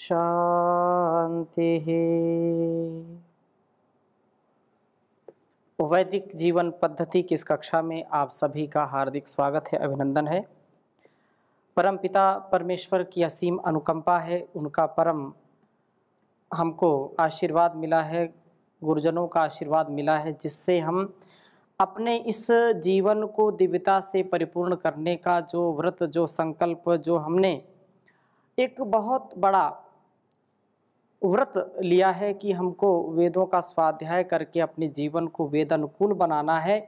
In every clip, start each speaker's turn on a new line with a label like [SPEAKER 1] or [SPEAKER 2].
[SPEAKER 1] शांति वैदिक जीवन पद्धति की इस कक्षा में आप सभी का हार्दिक स्वागत है अभिनंदन है परम पिता परमेश्वर की असीम अनुकंपा है उनका परम हमको आशीर्वाद मिला है गुरुजनों का आशीर्वाद मिला है जिससे हम अपने इस जीवन को दिव्यता से परिपूर्ण करने का जो व्रत जो संकल्प जो हमने एक बहुत बड़ा व्रत लिया है कि हमको वेदों का स्वाध्याय करके अपने जीवन को वेद अनुकूल बनाना है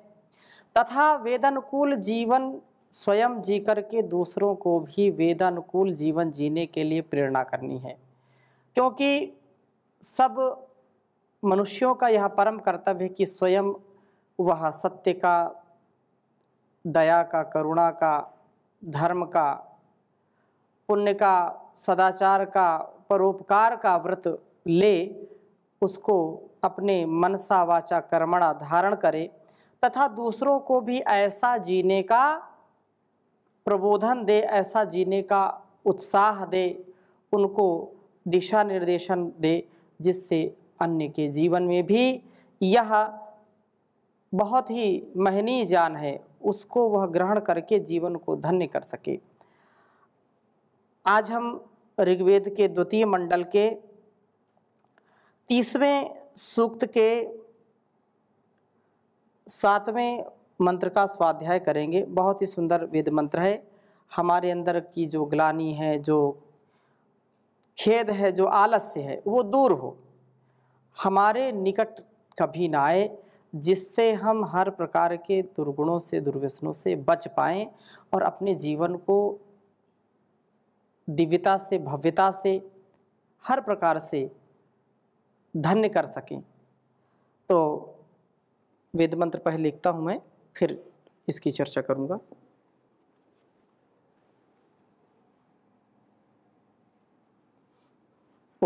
[SPEAKER 1] तथा वेद अनुकूल जीवन स्वयं जी करके दूसरों को भी वेद अनुकूल जीवन जीने के लिए प्रेरणा करनी है क्योंकि सब मनुष्यों का यह परम कर्तव्य है कि स्वयं वह सत्य का दया का करुणा का धर्म का पुण्य का सदाचार का परोपकार का व्रत ले उसको अपने मनसा वाचा कर्मणा धारण करे तथा दूसरों को भी ऐसा जीने का प्रबोधन दे ऐसा जीने का उत्साह दे उनको दिशा निर्देशन दे जिससे अन्य के जीवन में भी यह बहुत ही महनीय जान है उसको वह ग्रहण करके जीवन को धन्य कर सके आज हम ऋग्वेद के द्वितीय मंडल के तीसवें सूक्त के सातवें मंत्र का स्वाध्याय करेंगे बहुत ही सुंदर वेद मंत्र है हमारे अंदर की जो ग्लानी है जो खेद है जो आलस्य है वो दूर हो हमारे निकट कभी ना आए जिससे हम हर प्रकार के दुर्गुणों से दुर्व्यसनों से बच पाएँ और अपने जीवन को दिव्यता से भव्यता से हर प्रकार से धन्य कर सकें तो वेद मंत्र पहले लिखता हूँ मैं फिर इसकी चर्चा करूँगा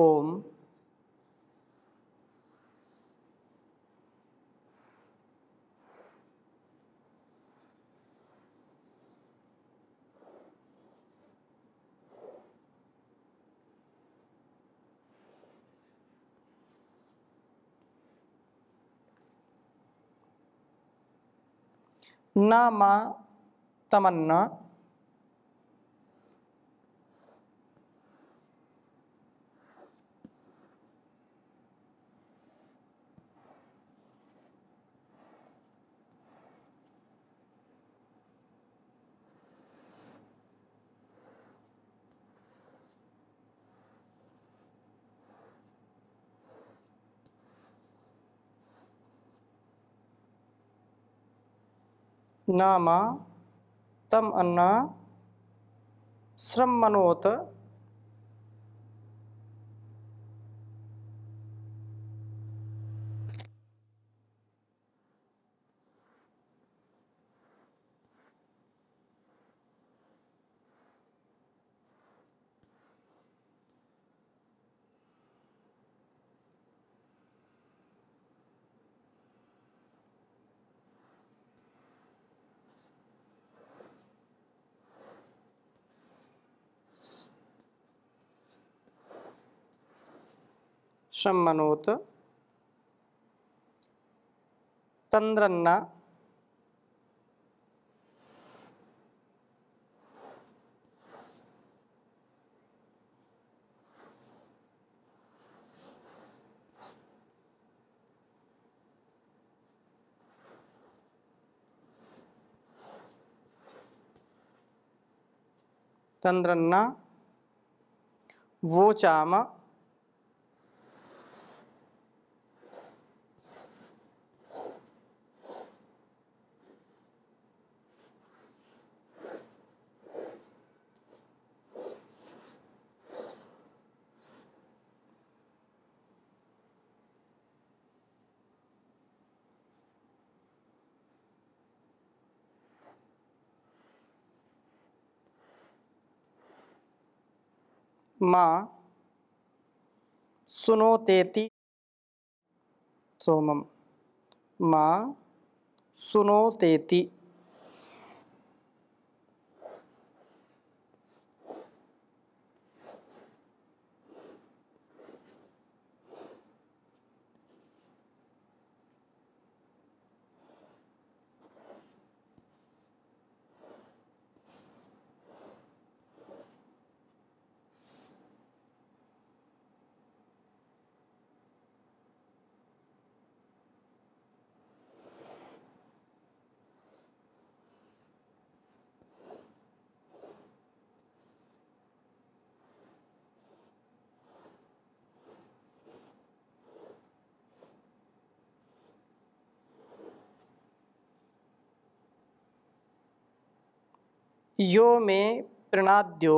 [SPEAKER 1] ओम nama tamanna नामा तम अन्ना श्रम मनोत शमनोत तंद्रन्ना तंद्रन्ना वोचाम माँ सुनोतेति सोमम माँ सुनोतेति यो मे प्रणाद्यो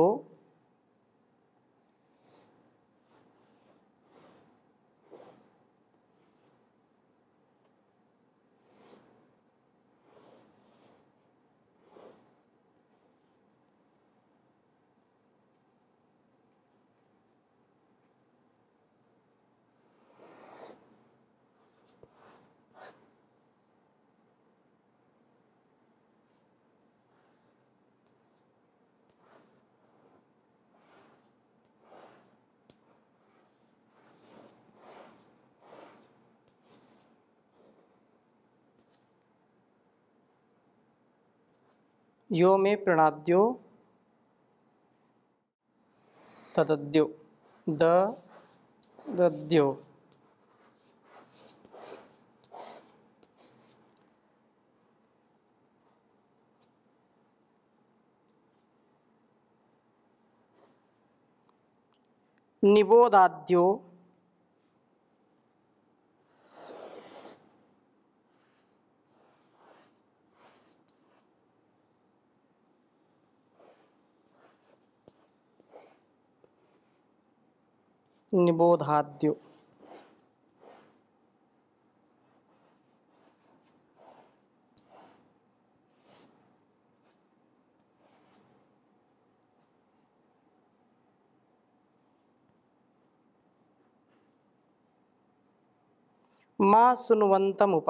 [SPEAKER 1] यो में प्रणाद्यो तद्यो द दद्यो निबोधाद्यो నిబోధాద్యు మా సునువంతముప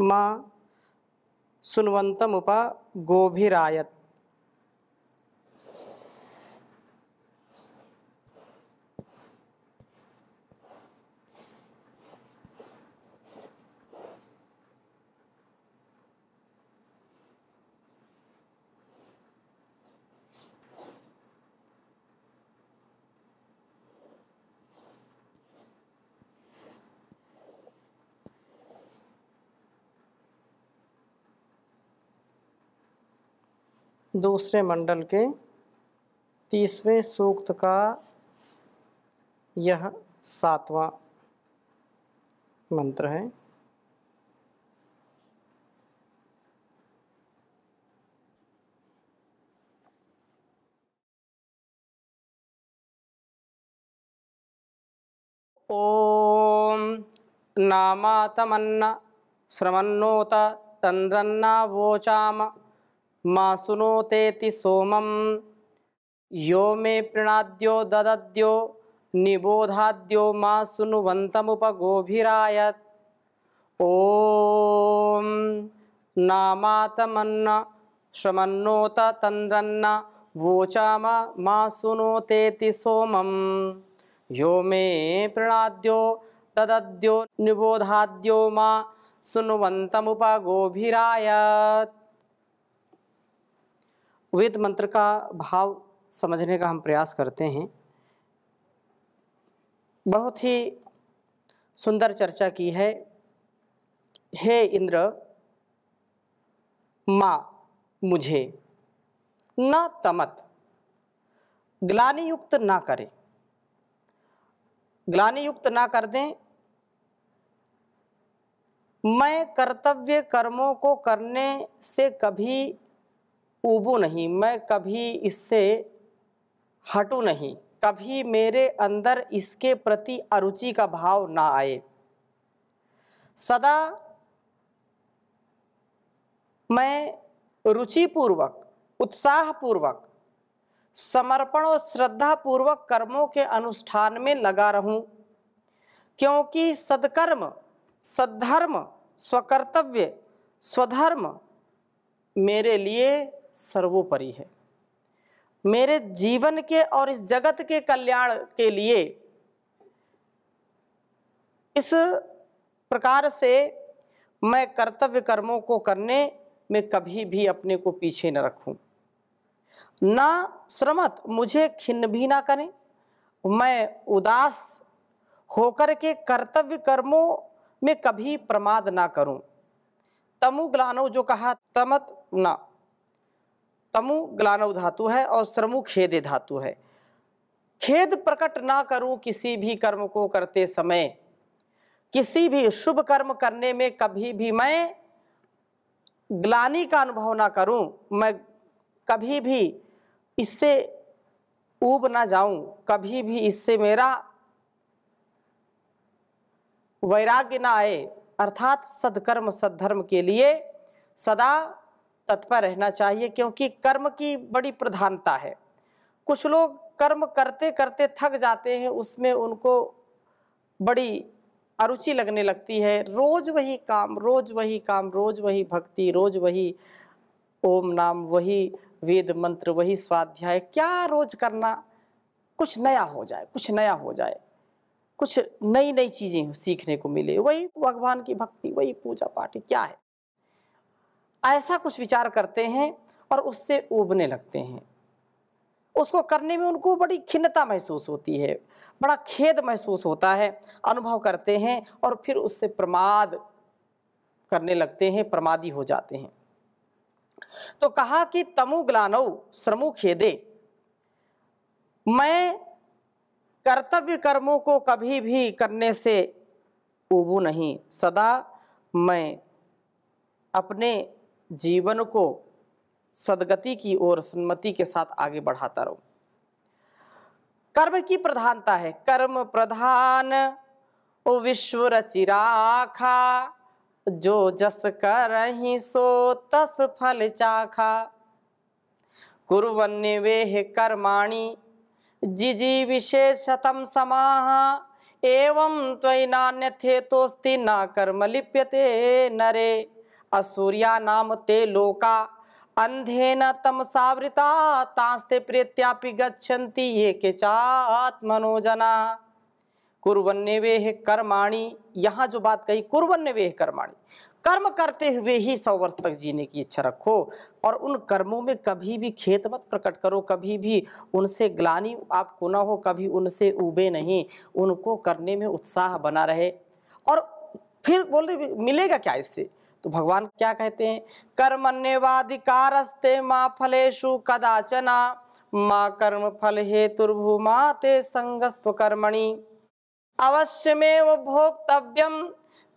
[SPEAKER 1] मा सुन्वन्तमुप गोभीरायत दूसरे मंडल के तीसवें सूक्त का यह सातवां मंत्र है ओम नामातमन्ना श्रमन्नोत तंद्रन्ना वोचाम मा सुनोतेति सोमं यो मे प्रणद्यो ददद्यो निबोधाद्यो मा सुनुवन्तमुपगोभिरायत् ॐ नामातमन्न श्रमन्नोत तन्द्रन्न वोचामा मा सुनोतेति सोमं यो मे प्रणद्यो ददद्यो निबोधाद्यो मा सुनुवन्तमुपगोभिरायत् वेद मंत्र का भाव समझने का हम प्रयास करते हैं बहुत ही सुंदर चर्चा की है हे इंद्र माँ मुझे न तमत ग्लानी युक्त ना करे ग्लानी युक्त ना कर दें मैं कर्तव्य कर्मों को करने से कभी उबू नहीं मैं कभी इससे हटू नहीं कभी मेरे अंदर इसके प्रति अरुचि का भाव ना आए सदा मैं रुचिपूर्वक उत्साहपूर्वक समर्पण और श्रद्धापूर्वक कर्मों के अनुष्ठान में लगा रहूं क्योंकि सदकर्म सद्धर्म स्वकर्तव्य स्वधर्म मेरे लिए सर्वोपरि है मेरे जीवन के और इस जगत के कल्याण के लिए इस प्रकार से मैं कर्तव्य कर्मों को करने में कभी भी अपने को पीछे न रखूं ना श्रमत मुझे खिन्न भी ना करें मैं उदास होकर के कर्तव्य कर्मों में कभी प्रमाद ना करूं तमु ग्लानो जो कहा तमत ना तमु ग्लानव धातु है और श्रमु खेद धातु है खेद प्रकट ना करूं किसी भी कर्म को करते समय किसी भी शुभ कर्म करने में कभी भी मैं ग्लानी का अनुभव ना करूं मैं कभी भी इससे ऊब ना जाऊं कभी भी इससे मेरा वैराग्य ना आए अर्थात सदकर्म सद्धर्म के लिए सदा तत्पर रहना चाहिए क्योंकि कर्म की बड़ी प्रधानता है कुछ लोग कर्म करते करते थक जाते हैं उसमें उनको बड़ी अरुचि लगने लगती है रोज वही काम रोज वही काम रोज वही भक्ति रोज वही ओम नाम वही वेद मंत्र वही स्वाध्याय क्या रोज करना कुछ नया हो जाए कुछ नया हो जाए कुछ नई नई चीज़ें सीखने को मिले वही भगवान की भक्ति वही पूजा पाठ क्या है ऐसा कुछ विचार करते हैं और उससे उबने लगते हैं उसको करने में उनको बड़ी खिन्नता महसूस होती है बड़ा खेद महसूस होता है अनुभव करते हैं और फिर उससे प्रमाद करने लगते हैं प्रमादी हो जाते हैं तो कहा कि तमु ग्लानव श्रमु खेदे मैं कर्तव्य कर्मों को कभी भी करने से ऊबू नहीं सदा मैं अपने जीवन को सदगति की ओर सन्मति के साथ आगे बढ़ाता रहो कर्म की प्रधानता है कर्म प्रधान विश्व रचिराखा जो जस कर सो तस फल चाखा कुरन्य कर्माणी जी जिजी विशेषतम समाह एवं त्वयि नान्यथेतोस्ति न कर्म लिप्यते नरे असूर्या नाम ते लोका अंधेन तमसावृता तांस्ते प्रेत्यापि गच्छन्ति ये के चात्मनोजना कुरवन्य वेह कर्माणी यहाँ जो बात कही कुरवन्य वेह कर्माणी कर्म करते हुए ही सौ वर्ष तक जीने की इच्छा रखो और उन कर्मों में कभी भी खेत मत प्रकट करो कभी भी उनसे ग्लानी आपको ना हो कभी उनसे उबे नहीं उनको करने में उत्साह बना रहे और फिर बोल रहे मिलेगा क्या इससे तो भगवान क्या कहते हैं कर्मण्यवाधिकारस्ते माँ फलेशु कदाचना माँ कर्म फल मा ते संगस्तु कर्मणि अवश्यमेव भोक्तव्यम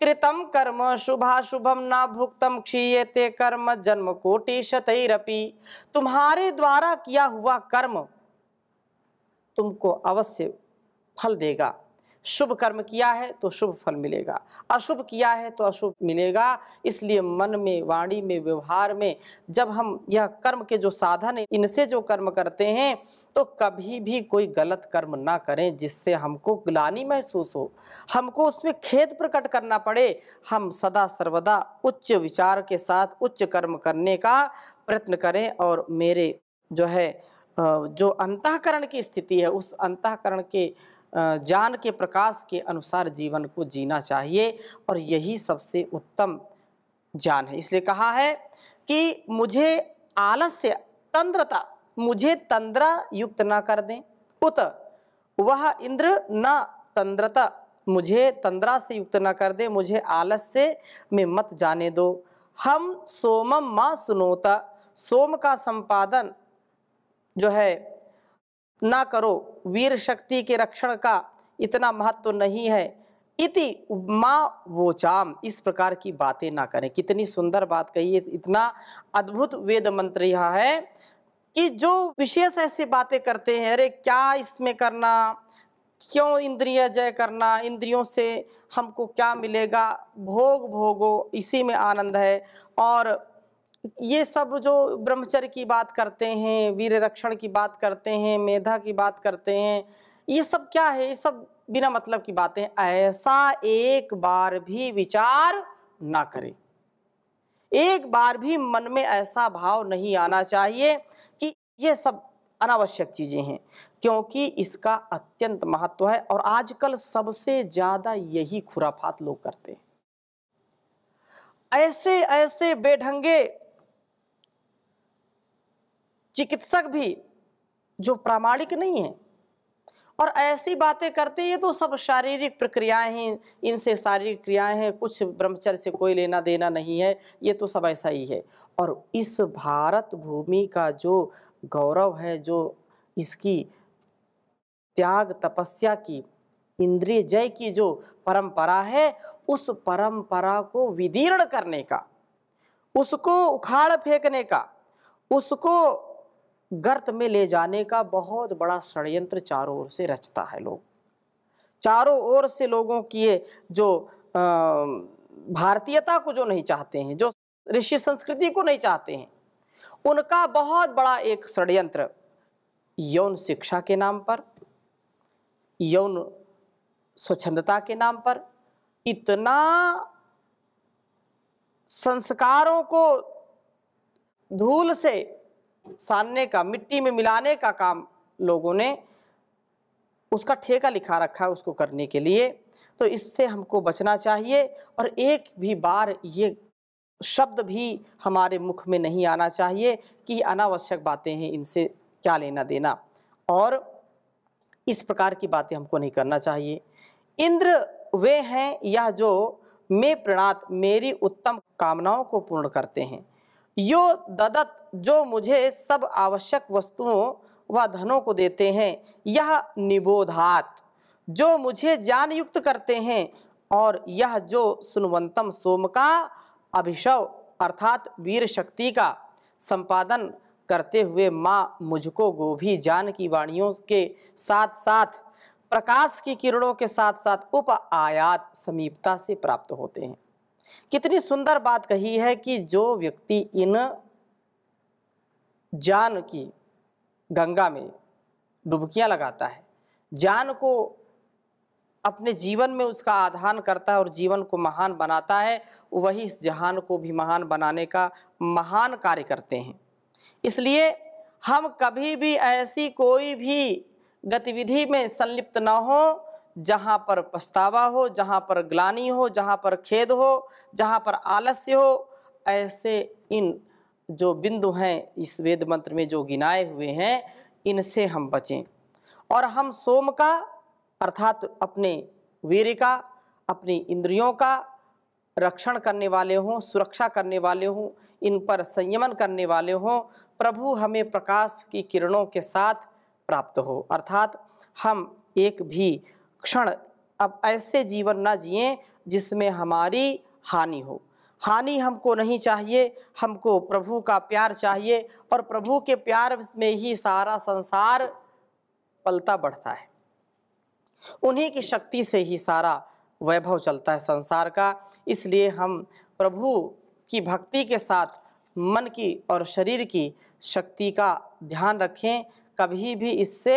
[SPEAKER 1] कृतम कर्म शुभा शुभम ना भुक्तम क्षीयते कर्म जन्म कोटि शतरपि तुम्हारे द्वारा किया हुआ कर्म तुमको अवश्य फल देगा शुभ कर्म किया है तो शुभ फल मिलेगा अशुभ किया है तो अशुभ मिलेगा इसलिए मन में वाणी में व्यवहार में जब हम यह कर्म के जो साधन है इनसे जो कर्म करते हैं तो कभी भी कोई गलत कर्म ना करें जिससे हमको ग्लानी महसूस हो हमको उसमें खेद प्रकट करना पड़े हम सदा सर्वदा उच्च विचार के साथ उच्च कर्म करने का प्रयत्न करें और मेरे जो है जो अंतकरण की स्थिति है उस अंतकरण के ज्ञान के प्रकाश के अनुसार जीवन को जीना चाहिए और यही सबसे उत्तम ज्ञान है इसलिए कहा है कि मुझे आलस्य तंद्रता मुझे तंद्रा युक्त ना कर दें उत वह इंद्र न तंद्रता मुझे तंद्रा से युक्त न कर दे मुझे आलस्य में मत जाने दो हम सोमम माँ सुनोता सोम का संपादन जो है ना करो वीर शक्ति के रक्षण का इतना महत्व नहीं है इति माँ वो चाम इस प्रकार की बातें ना करें कितनी सुंदर बात कही इतना अद्भुत वेद मंत्र यह है कि जो विशेष ऐसी बातें करते हैं अरे क्या इसमें करना क्यों इंद्रिय जय करना इंद्रियों से हमको क्या मिलेगा भोग भोगो इसी में आनंद है और ये सब जो ब्रह्मचर्य की बात करते हैं वीर रक्षण की बात करते हैं मेधा की बात करते हैं ये सब क्या है ये सब बिना मतलब की बातें ऐसा एक बार भी विचार ना करें एक बार भी मन में ऐसा भाव नहीं आना चाहिए कि ये सब अनावश्यक चीज़ें हैं क्योंकि इसका अत्यंत महत्व है और आजकल सबसे ज़्यादा यही खुराफात लोग करते हैं ऐसे ऐसे बेढंगे चिकित्सक भी जो प्रामाणिक नहीं है और ऐसी बातें करते ये तो सब शारीरिक प्रक्रियाएं हैं इनसे शारीरिक क्रियाएं हैं कुछ ब्रह्मचर्य से कोई लेना देना नहीं है ये तो सब ऐसा ही है और इस भारत भूमि का जो गौरव है जो इसकी त्याग तपस्या की इंद्रिय जय की जो परंपरा है उस परंपरा को विदीर्ण करने का उसको उखाड़ फेंकने का उसको गर्त में ले जाने का बहुत बड़ा षडयंत्र चारों ओर से रचता है लोग चारों ओर से लोगों की ये जो भारतीयता को जो नहीं चाहते हैं जो ऋषि संस्कृति को नहीं चाहते हैं उनका बहुत बड़ा एक षडयंत्र यौन शिक्षा के नाम पर यौन स्वच्छंदता के नाम पर इतना संस्कारों को धूल से सानने का मिट्टी में मिलाने का काम लोगों ने उसका ठेका लिखा रखा है उसको करने के लिए तो इससे हमको बचना चाहिए और एक भी बार ये शब्द भी हमारे मुख में नहीं आना चाहिए कि अनावश्यक बातें हैं इनसे क्या लेना देना और इस प्रकार की बातें हमको नहीं करना चाहिए इंद्र वे हैं यह जो मे प्रणात मेरी उत्तम कामनाओं को पूर्ण करते हैं यो ददत जो मुझे सब आवश्यक वस्तुओं व धनों को देते हैं यह निबोधात जो मुझे ज्ञान युक्त करते हैं और यह जो सुनवंतम सोम का अभिषव अर्थात वीर शक्ति का संपादन करते हुए माँ मुझको गोभी जान की वाणियों के साथ साथ प्रकाश की किरणों के साथ साथ उप आयात समीपता से प्राप्त होते हैं कितनी सुंदर बात कही है कि जो व्यक्ति इन जान की गंगा में डुबकियां लगाता है जान को अपने जीवन में उसका आधान करता है और जीवन को महान बनाता है वही इस जहान को भी महान बनाने का महान कार्य करते हैं इसलिए हम कभी भी ऐसी कोई भी गतिविधि में संलिप्त ना हों जहाँ पर पछतावा हो जहाँ पर ग्लानी हो जहाँ पर खेद हो जहाँ पर आलस्य हो ऐसे इन जो बिंदु हैं इस वेद मंत्र में जो गिनाए हुए हैं इनसे हम बचें और हम सोम का अर्थात अपने वीर का अपनी इंद्रियों का रक्षण करने वाले हों सुरक्षा करने वाले हों इन पर संयमन करने वाले हों प्रभु हमें प्रकाश की किरणों के साथ प्राप्त हो अर्थात हम एक भी क्षण अब ऐसे जीवन ना जिए जिसमें हमारी हानि हो हानि हमको नहीं चाहिए हमको प्रभु का प्यार चाहिए और प्रभु के प्यार में ही सारा संसार पलता बढ़ता है उन्हीं की शक्ति से ही सारा वैभव चलता है संसार का इसलिए हम प्रभु की भक्ति के साथ मन की और शरीर की शक्ति का ध्यान रखें कभी भी इससे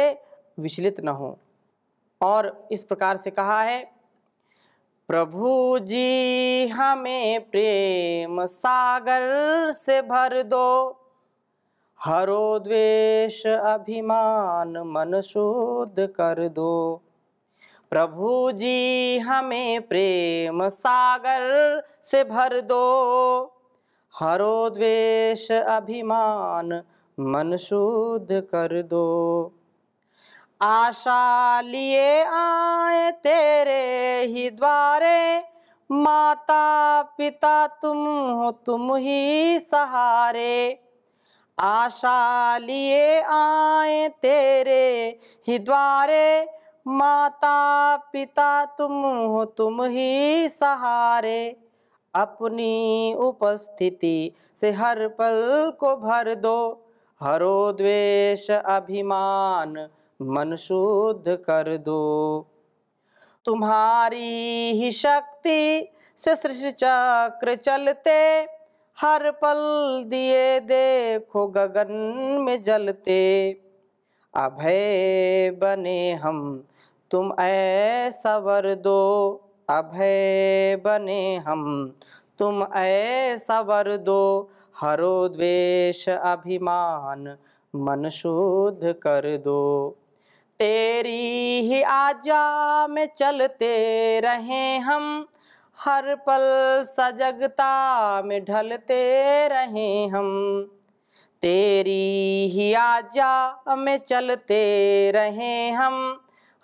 [SPEAKER 1] विचलित न हों और इस प्रकार से कहा है प्रभु जी हमें प्रेम सागर से भर दो हरो द्वेष अभिमान मन शुद्ध कर दो प्रभु जी हमें प्रेम सागर से भर दो हरो द्वेष अभिमान मन शुद्ध कर दो आशा लिए आए तेरे ही द्वारे माता पिता तुम हो तुम ही सहारे आशा लिए आए तेरे ही द्वारे माता पिता तुम हो तुम ही सहारे अपनी उपस्थिति से हर पल को भर दो हरो द्वेष अभिमान मन शुद्ध कर दो तुम्हारी ही शक्ति से सृष्टि चक्र चलते हर पल दिए देखो गगन में जलते अभय बने हम तुम ऐसा वर दो अभय बने हम तुम ऐसा वर दो हरो द्वेष अभिमान मन शुद्ध कर दो तेरी ही आजा में चलते रहे हम हर पल सजगता में ढलते रहे हम तेरी ही आजा में चलते रहे हम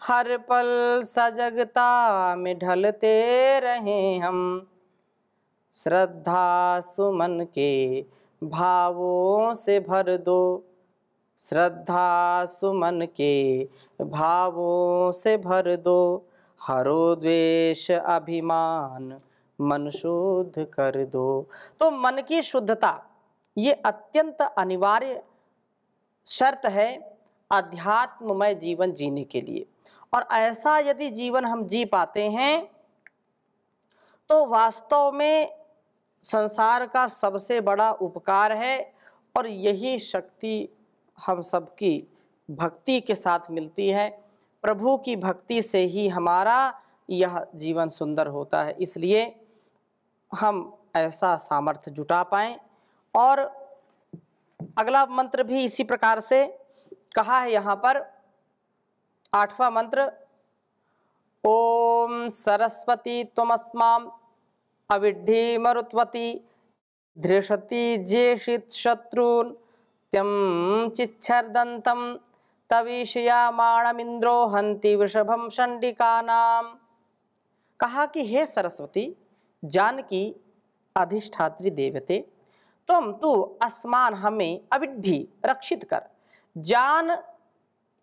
[SPEAKER 1] हर पल सजगता में ढलते रहे हम श्रद्धा सुमन के भावों से भर दो श्रद्धा सुमन के भावों से भर दो हरो द्वेष अभिमान मन शुद्ध कर दो तो मन की शुद्धता ये अत्यंत अनिवार्य शर्त है अध्यात्ममय जीवन जीने के लिए और ऐसा यदि जीवन हम जी पाते हैं तो वास्तव में संसार का सबसे बड़ा उपकार है और यही शक्ति हम सबकी भक्ति के साथ मिलती है प्रभु की भक्ति से ही हमारा यह जीवन सुंदर होता है इसलिए हम ऐसा सामर्थ्य जुटा पाएँ और अगला मंत्र भी इसी प्रकार से कहा है यहाँ पर आठवां मंत्र ओम सरस्वती तमस्मा अविढ़ी मरुत्वती धृषति जेषित शत्रुन नित्यं चिच्छर्दन्तं तवीषयामाणमिंद्रो हंति वृषभम शंडिका नाम कहा कि हे सरस्वती जानकी अधिष्ठात्री देवते तुम तो अस्मान हमें अविड्ढी रक्षित कर जान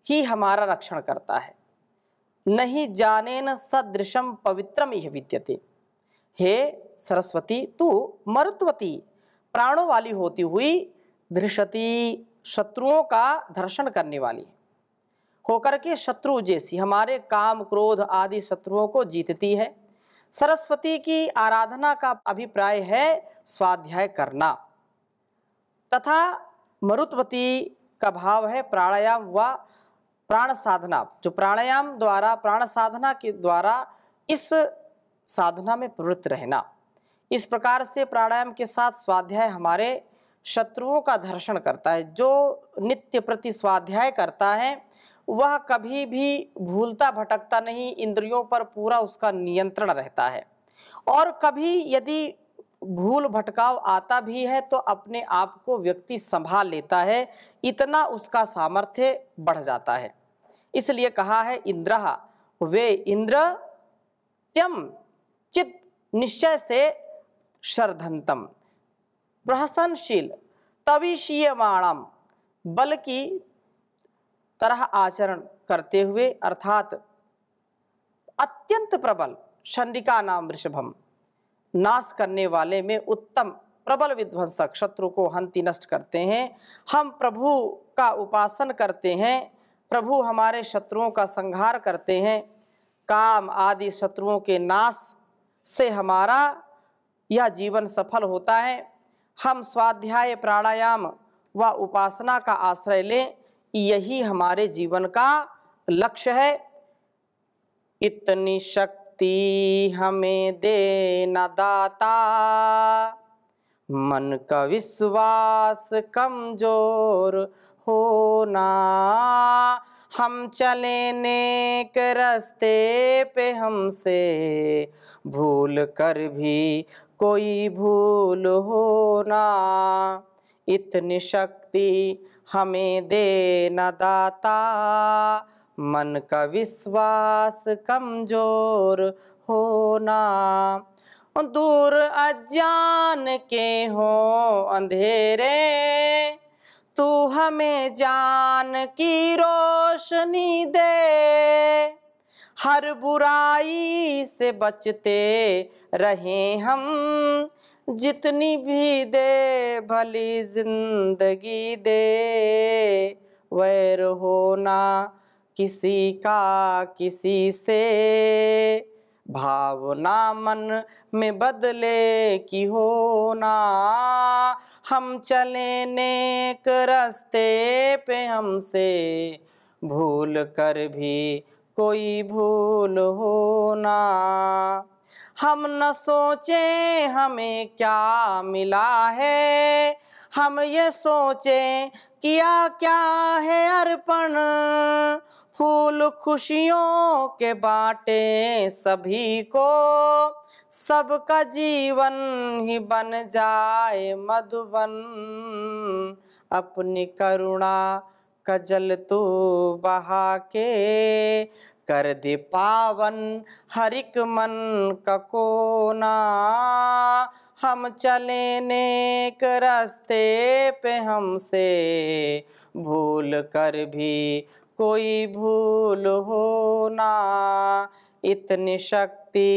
[SPEAKER 1] ही हमारा रक्षण करता है नहीं न सदृशम पवित्रम यह विद्यते हे सरस्वती तू मरुत्वती प्राणों वाली होती हुई धृषति शत्रुओं का धर्षण करने वाली होकर के शत्रु जैसी हमारे काम क्रोध आदि शत्रुओं को जीतती है सरस्वती की आराधना का अभिप्राय है स्वाध्याय करना तथा मरुत्वती का भाव है प्राणायाम व प्राण साधना जो प्राणायाम द्वारा प्राण साधना के द्वारा इस साधना में प्रवृत्त रहना इस प्रकार से प्राणायाम के साथ स्वाध्याय हमारे शत्रुओं का धर्षण करता है जो नित्य प्रति स्वाध्याय करता है वह कभी भी भूलता भटकता नहीं इंद्रियों पर पूरा उसका नियंत्रण रहता है और कभी यदि भूल भटकाव आता भी है तो अपने आप को व्यक्ति संभाल लेता है इतना उसका सामर्थ्य बढ़ जाता है इसलिए कहा है इंद्र वे इंद्र त्यम चित निश्चय से शर्धंतम प्रहसनशील तविशीयमाणम बल की तरह आचरण करते हुए अर्थात अत्यंत प्रबल शंडिका नाम वृषभम नाश करने वाले में उत्तम प्रबल विध्वंसक शत्रु को हंति नष्ट करते हैं हम प्रभु का उपासन करते हैं प्रभु हमारे शत्रुओं का संहार करते हैं काम आदि शत्रुओं के नाश से हमारा यह जीवन सफल होता है हम स्वाध्याय प्राणायाम व उपासना का आश्रय लें यही हमारे जीवन का लक्ष्य है इतनी शक्ति हमें दे न दाता मन का विश्वास कमजोर होना हम चले नेक रस्ते पे हमसे भूल कर भी कोई भूल हो ना इतनी शक्ति हमें दे न दाता मन का विश्वास कमजोर होना दूर अज्ञान के हो अंधेरे तू हमें जान की रोशनी दे हर बुराई से बचते रहें हम जितनी भी दे भली जिंदगी दे वैर होना किसी का किसी से भावना मन में बदले की होना हम चले नेक रास्ते पे हमसे भूल कर भी कोई भूल होना हम न सोचे हमें क्या मिला है हम ये सोचे किया क्या है अर्पण फूल खुशियों के बाटे सभी को सबका जीवन ही बन जाए मधुबन अपनी करुणा कजल तू बहा के कर दे पावन हरिक मन ककोना हम चले नेक रास्ते पे हमसे भूल कर भी कोई भूल हो ना इतनी शक्ति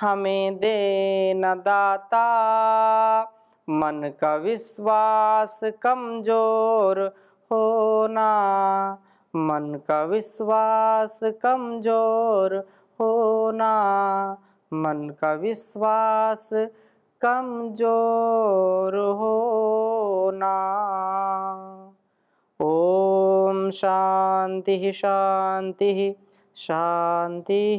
[SPEAKER 1] हमें दे न दाता मन का विश्वास कमजोर होना मन का विश्वास कमजोर होना मन का विश्वास कमजोर होना ओम शांति शांति शांति